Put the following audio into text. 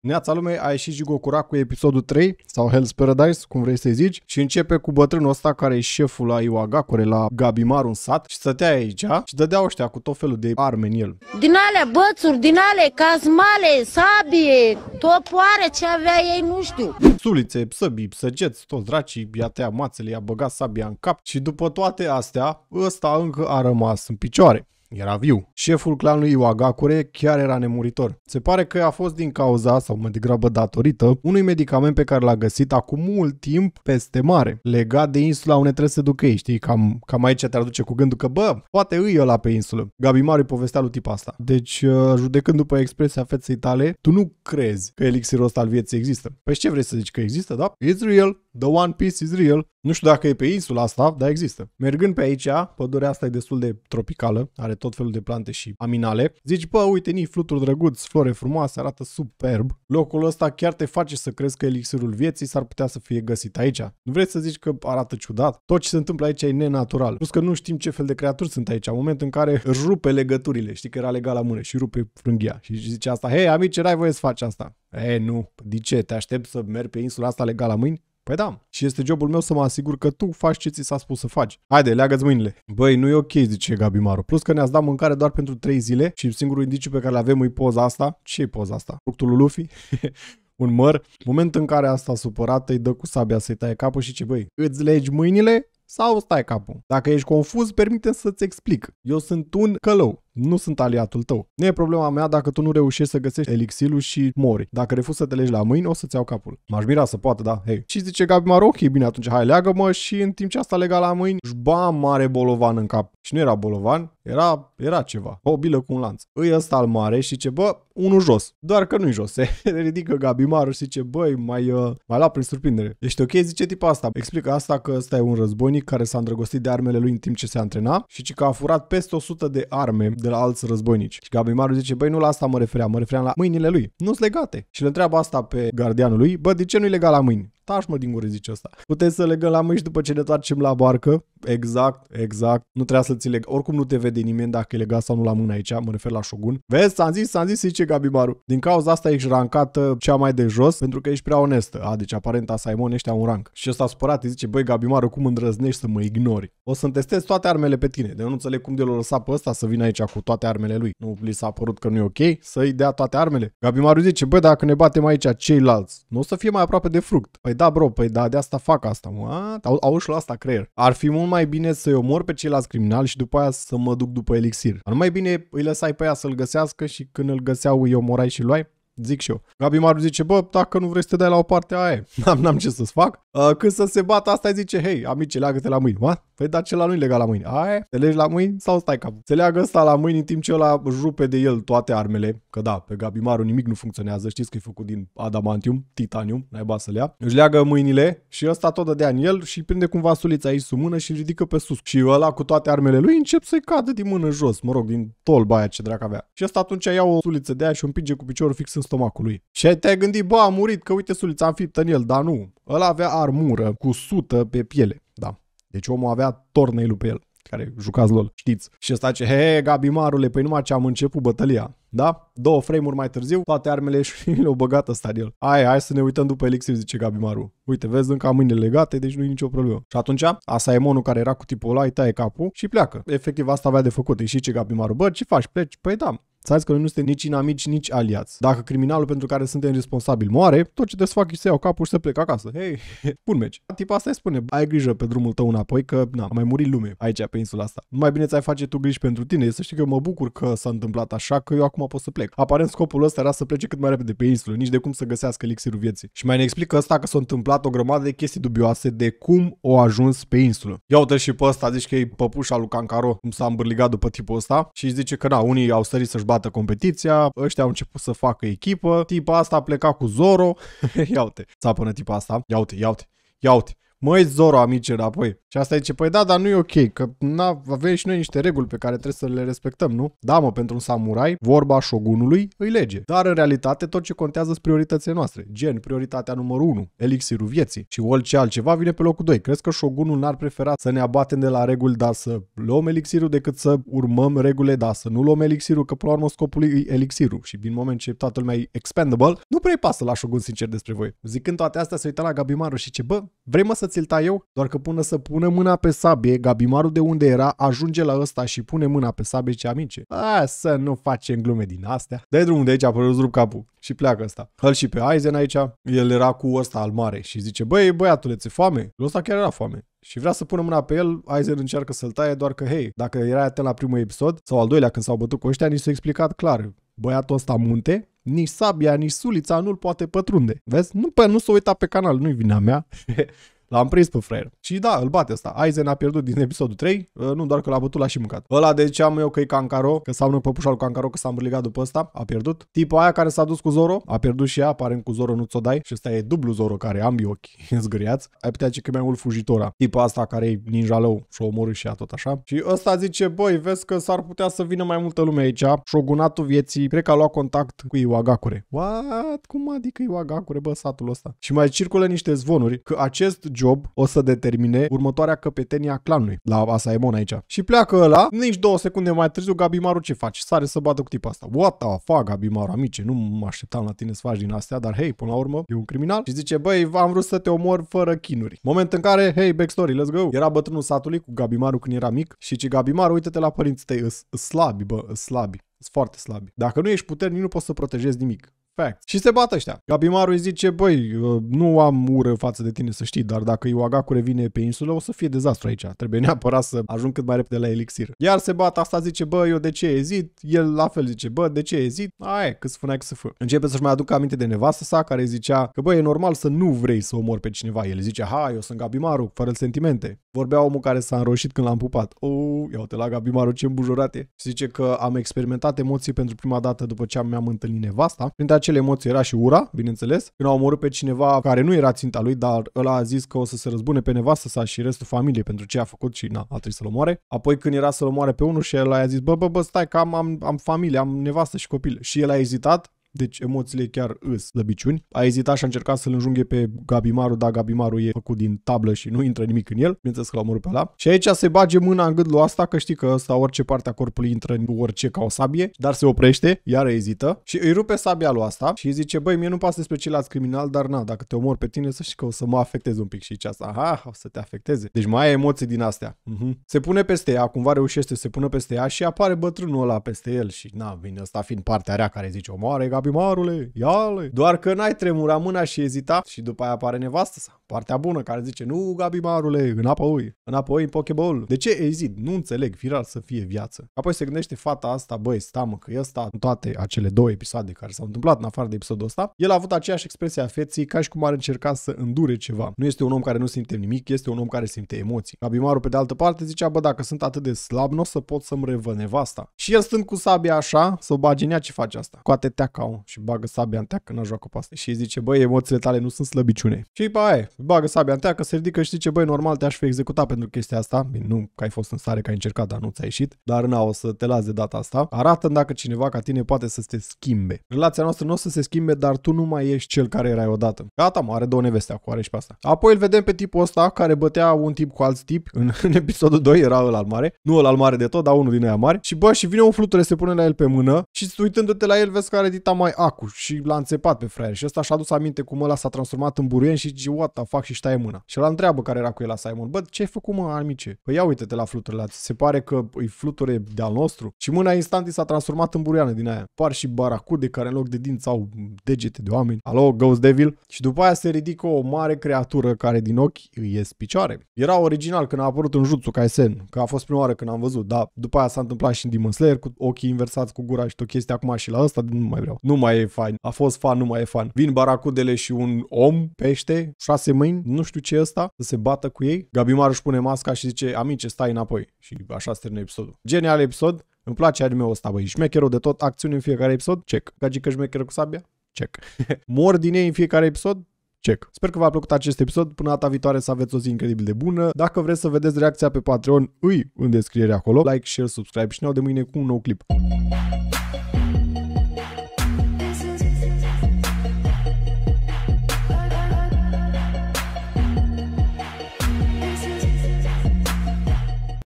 Neața lumei a ieșit și Cura cu episodul 3 sau Hell's Paradise, cum vrei să-i zici, și începe cu bătrânul ăsta care e șeful la Iwagakure, la Gabimaru în sat și stătea aici și dădea ăștia cu tot felul de arme în el. Din alea bățuri, din alea cazmale, sabie, topoare, ce avea ei, nu știu. Sulițe, săbii, săgeți, toți dracii, i-a tăiat mațele, i-a băgat sabia în cap și după toate astea, ăsta încă a rămas în picioare. Era viu. Șeful clanului Iwagakure chiar era nemuritor. Se pare că a fost din cauza, sau mai degrabă datorită, unui medicament pe care l-a găsit acum mult timp peste mare, legat de insula unde trebuie să ducă ei, știi? Cam, cam aici te aduce cu gândul că, bă, poate îi ăla pe insulă. Gabi îi povestea lui tip asta. Deci, uh, judecând după expresia feței tale, tu nu crezi că elixirul ăsta al vieții există. Păi ce vrei să zici că există, da? it's real. The One Piece is real. Nu știu dacă e pe insula asta, dar există. Mergând pe aici, pădurea asta e destul de tropicală, are tot felul de plante și aminale. Zici, bă, uite, ni flutur drăguț, flore frumoase, arată superb. Locul ăsta chiar te face să crezi că elixirul vieții s-ar putea să fie găsit aici. Nu vrei să zici că arată ciudat? Tot ce se întâmplă aici e nenatural. Plus că nu știm ce fel de creaturi sunt aici. În momentul în care rupe legăturile, știi că era legat la mână și rupe frânghia și zice asta, hei, amici, ce ai voie să faci asta. E, nu, de ce? Te aștept să merg pe insula asta legal la mâini? Păi da, și este jobul meu să mă asigur că tu faci ce ți s-a spus să faci. Haide, leagă-ți mâinile. Băi, nu e ok, zice Gabi Maru. Plus că ne-ați dat mâncare doar pentru 3 zile și singurul indiciu pe care le avem e poza asta. ce e poza asta? Fructul lui Luffy? un măr. Moment în care asta supărată îi dă cu sabia să-i taie capul și ce băi, îți legi mâinile sau stai capul. Dacă ești confuz, permite să-ți explic. Eu sunt un călău nu sunt aliatul tău. Nu e problema mea dacă tu nu reușești să găsești elixirul și mori. Dacă refuzi să te legi la mâini, o să-ți iau capul. M-aș mira să poată, da, hei. Și zice Gabi Maro, ok, bine, atunci hai, leagă-mă și în timp ce asta lega la mâini, ba mare bolovan în cap. Și nu era bolovan, era, era ceva. O bilă cu un lanț. Îi ăsta al mare și ce bă, unul jos. Doar că nu-i jos. Se ridică Gabi Maru și zice, băi, mai, uh, mai la prin surprindere. Ești ok? Zice tipul asta. Explică asta că ăsta e un războinic care s-a îndrăgostit de armele lui în timp ce se antrena și că a furat peste 100 de arme de la alți războinici. Și Gabi Maru zice, băi, nu la asta mă refeream, mă refeream la mâinile lui. Nu sunt legate. Și le întreabă asta pe gardianul lui, bă, de ce nu-i legat la mâini? Tași mă din gură, zice asta. Puteți să legăm la mâini și după ce ne toarcem la barcă, Exact, exact. Nu trebuia să ți leg. Oricum nu te vede nimeni dacă e legat sau nu la mână aici, mă refer la Shogun. Vezi, s am zis, s am zis, zice Gabi Maru. Din cauza asta ești rancată cea mai de jos pentru că ești prea onestă. A, deci aparent a Simon ăștia un rank. Și ăsta supărat îi zice, băi Gabi Maru, cum îndrăznești să mă ignori? O să-mi testez toate armele pe tine. De nu înțeleg cum de l-a lăsat pe ăsta să vină aici cu toate armele lui. Nu li s-a părut că nu e ok să-i dea toate armele. Gabi Maru zice, băi, dacă ne batem aici ceilalți, nu o să fie mai aproape de fruct. Păi da, bro, păi da, de asta fac asta, mă. Au, au și la asta creier. Ar fi un mai bine să-i omor pe ceilalți criminali și după aia să mă duc după elixir. Ar mai bine îi lăsai pe ea să-l găsească și când îl găseau îi omorai și luai? Zic și eu. Gabi Maru zice, bă, dacă nu vrei să te dai la o parte, aia N-am, n-am ce să-ți fac. Uh, când să se bată, asta zice, hei, amici, leagă-te la mâini. Ma? Păi dar la nu-i legat la mâini. Aia, te legi la mâini sau stai capul? Se leagă asta la mâini în timp ce ăla rupe de el toate armele. Că da, pe Gabimaru nimic nu funcționează. Știți că e făcut din adamantium, titanium, naiba să-l ia. Își leagă mâinile și ăsta tot dădea în el și prinde cumva sulița aici sub mână și ridică pe sus. Și ăla cu toate armele lui încep să-i cadă din mână jos, mă rog, din tolba aia ce dracu avea. Și ăsta atunci ia o suliță de aia și o împinge cu piciorul fix în stomacul lui. Și te-ai gândit, bă, a murit, că uite sulița înfiptă în el, dar nu. Ăla avea armură cu sută pe piele. Da. Deci omul avea tornei pe el care jucați LOL, știți. Și ăsta ce, he, Gabi Marule, păi numai ce am început bătălia. Da? Două frame-uri mai târziu, toate armele și le-au băgat ăsta de el. Hai, hai să ne uităm după elixir, zice Gabi Maru. Uite, vezi, încă am mâinile legate, deci nu e nicio problemă. Și atunci, monul care era cu tipul ăla, îi taie capul și pleacă. Efectiv, asta avea de făcut. E și deci, ce Gabi Maru, bă, ce faci? Pleci? Păi da, să că noi nu suntem nici inamici, nici aliați. Dacă criminalul pentru care suntem responsabili moare, tot ce fac e să iau capul și să plec acasă. Hei, bun meci. Tipa asta îi spune, ai grijă pe drumul tău înapoi că na, mai murit lume aici pe insula asta. Mai bine ți-ai face tu griji pentru tine, să știi că eu mă bucur că s-a întâmplat așa, că eu acum acum pot să plec. Aparent scopul ăsta era să plece cât mai repede pe insulă, nici de cum să găsească elixirul vieții. Și mai ne explică asta că s-a întâmplat o grămadă de chestii dubioase de cum o ajuns pe insulă. Ia uite și pe ăsta, zici că e păpușa lui Cancaro, cum s-a îmbârligat după tipul ăsta și zice că na, unii au sărit să-și bată competiția, ăștia au început să facă echipă, tipa asta a plecat cu Zoro, ia uite, țapă până tipa asta, ia uite, ia uite, ia uite, Măi Zoro, amice, înapoi. Și asta zice, păi da, dar nu e ok, că na, avem și noi niște reguli pe care trebuie să le respectăm, nu? Da, mă, pentru un samurai, vorba șogunului îi lege. Dar în realitate tot ce contează sunt prioritățile noastre. Gen, prioritatea numărul 1, elixirul vieții. Și orice altceva vine pe locul 2. Crezi că șogunul n-ar prefera să ne abatem de la reguli, dar să luăm elixirul decât să urmăm regulile, dar să nu luăm elixirul, că până la urmă scopul e elixirul. Și din moment ce toată lumea e expendable, nu prea pasă la șogun sincer despre voi. Zicând toate astea, se uită la Gabimaru și ce, bă, vrei mă să ți-l tai eu? Doar că până să pun pună mâna pe sabie, gabimarul de unde era ajunge la ăsta și pune mâna pe sabie ce amice. A, să nu facem glume din astea. De drumul de aici, apoi îți rup capul. Și pleacă ăsta. Hăl și pe Aizen aici, el era cu ăsta al mare și zice, băi, băiatule, ți foame? El ăsta chiar era foame și vrea să pună mâna pe el, Aizen încearcă să-l taie, doar că, hei, dacă era atent la primul episod sau al doilea când s-au bătut cu ăștia, ni s-a explicat clar. Băiatul ăsta munte, nici sabia, nici sulița nu-l poate pătrunde. Vezi? Nu, pe, nu s-a uitat pe canal, nu-i vina mea. L-am prins pe fraier. Și da, îl bate asta. Aizen a pierdut din episodul 3, ă, nu doar că l-a bătut, l-a și mâncat. Ăla de ce am eu că e Cancaro, că s-a unul păpușa lui Cancaro, că s-a îmbrăligat după ăsta, a pierdut. Tipul aia care s-a dus cu Zoro, a pierdut și ea, aparent cu Zoro nu ți-o dai. Și ăsta e dublu Zoro care ambii ochi zgâriați. Ai putea ce că mai mult fugitora. Tipul asta care e ninja lău și o și ea tot așa. Și ăsta zice, băi, vezi că s-ar putea să vină mai multă lume aici. Shogunatul vieții, cred că a luat contact cu Iwagakure. What? Cum adică Iwagakure, bă, satul ăsta? Și mai circulă niște zvonuri că acest job o să determine următoarea a clanului. La e Asaemon aici. Și pleacă ăla, nici două secunde mai târziu, Maru. ce faci? Sare să bată cu tipa asta. What the fuck, Maru, amice, nu mă așteptam la tine să faci din astea, dar hei, până la urmă, e un criminal. Și zice, băi, am vrut să te omor fără chinuri. Moment în care, hei, backstory, let's go. Era bătrânul satului cu Gabi Maru când era mic și ce Gabi Maru? uite-te la părinții tăi, slabi, bă, slabi. Sunt foarte slabi. Dacă nu ești puternic, nu poți să protejezi nimic. Fact. Și se bat ăștia. Gabimaru îi zice, băi, uh, nu am ură față de tine să știi, dar dacă Iwagaku revine pe insulă, o să fie dezastru aici. Trebuie neapărat să ajung cât mai repede la elixir. Iar se bat, asta zice, bă, eu de ce ezit? El la fel zice, bă, de ce ezit? Aia, că spuneai că să fă. Începe să-și mai aducă aminte de nevastă sa, care zicea că, bă, e normal să nu vrei să omori pe cineva. El zice, ha, eu sunt Gabimaru, fără sentimente. Vorbea omul care s-a înroșit când l-am pupat. Oh, ia uite la Gabi Maru ce îmbujorate. Și zice că am experimentat emoții pentru prima dată după ce mi-am întâlnit nevasta. Printre acele emoții era și ura, bineînțeles. Când a omorât pe cineva care nu era ținta lui, dar el a zis că o să se răzbune pe nevastă sa și restul familiei pentru ce a făcut și na, a trebuit să-l omoare. Apoi când era să-l omoare pe unul și el a zis, bă, bă, bă, stai că am, am, am familie, am nevastă și copil. Și el a ezitat deci emoțiile chiar îs slăbiciuni. A ezitat și a încercat să-l înjunghe pe Gabimaru, dar Gabimaru e făcut din tablă și nu intră nimic în el. Bineînțeles că l-a omorât pe ăla. Și aici se bage mâna în gât lui asta, că știi că ăsta orice parte a corpului intră în orice ca o sabie, dar se oprește, iar ezită și îi rupe sabia lui asta și îi zice, băi, mie nu pasă despre ceilalți criminal, dar na, dacă te omor pe tine să știi că o să mă afectez un pic și ce asta, aha, o să te afecteze. Deci mai ai emoții din astea. Uh-huh. Se pune peste ea, cumva reușește să se pună peste ea și apare bătrânul ăla peste el și na, vine ăsta fiind partea rea care zice, omoare, ia iale! Doar că n-ai tremura mâna și ezita și după aia apare nevastă sa, partea bună, care zice, nu, în înapoi, înapoi în Pokeball. De ce ezit? Nu înțeleg, viral să fie viață. Apoi se gândește fata asta, băi, stamă, că ăsta în toate acele două episoade care s-au întâmplat în afară de episodul ăsta, el a avut aceeași expresie a feții ca și cum ar încerca să îndure ceva. Nu este un om care nu simte nimic, este un om care simte emoții. Gabimaru pe de altă parte, zicea, bă, dacă sunt atât de slab, nu o să pot să-mi revă nevasta. Și el stând cu sabia așa, să o ce face asta. Coate teaca sau și bagă sabia în teacă, n-a joacă pe asta. Și îi zice, băi, emoțiile tale nu sunt slăbiciune. Și pa, e, bagă sabia în teacă, se ridică și zice, băi, normal te-aș fi executat pentru chestia asta. Bine, nu că ai fost în stare că ai încercat, dar nu ți-a ieșit, dar n o să te las de data asta. arată dacă cineva ca tine poate să te schimbe. Relația noastră nu o să se schimbe, dar tu nu mai ești cel care erai odată. Gata, mă, are două neveste acum, are și pe asta. Apoi îl vedem pe tipul ăsta care bătea un tip cu alți tip în, în episodul 2, era ăla al mare. Nu ăla al mare de tot, dar unul din ea mare. Și bă, și vine un fluture, se pune la el pe mână și uitându-te la el vezi că are dita mai acu și l-a înțepat pe fraier și ăsta și-a adus aminte cum ăla s-a transformat în buruien și zice, what the fuck și taie mâna. Și la întreabă care era cu el la Simon, bă, ce ai făcut mă, armice? Păi ia uite-te la fluturile ți se pare că îi fluture de-al nostru? Și mâna instant s-a transformat în buruiană din aia. Par și baracude care în loc de dinți au degete de oameni. Alo, Ghost Devil? Și după aia se ridică o mare creatură care din ochi îi ies picioare. Era original când a apărut în Jutsu Kaisen, că a fost prima oară când am văzut, dar după aia s-a întâmplat și în Demon Slayer cu ochii inversați cu gura și tot chestia acum și la asta nu mai vreau. Nu mai e fain. A fost fan, nu mai e fan. Vin baracudele și un om, pește, șase mâini, nu știu ce e ăsta, să se bată cu ei. Gabi Maru își pune masca și zice, amice, stai înapoi. Și așa se termină episodul. Genial episod. Îmi place anime-ul ăsta, băi. Șmecherul de tot, acțiune în fiecare episod, check. Gagică șmecherul cu sabia, check. Mor din ei în fiecare episod, check. Sper că v-a plăcut acest episod. Până data viitoare să aveți o zi incredibil de bună. Dacă vreți să vedeți reacția pe Patreon, îi în descriere acolo. Like, share, subscribe și ne de mâine cu un nou clip.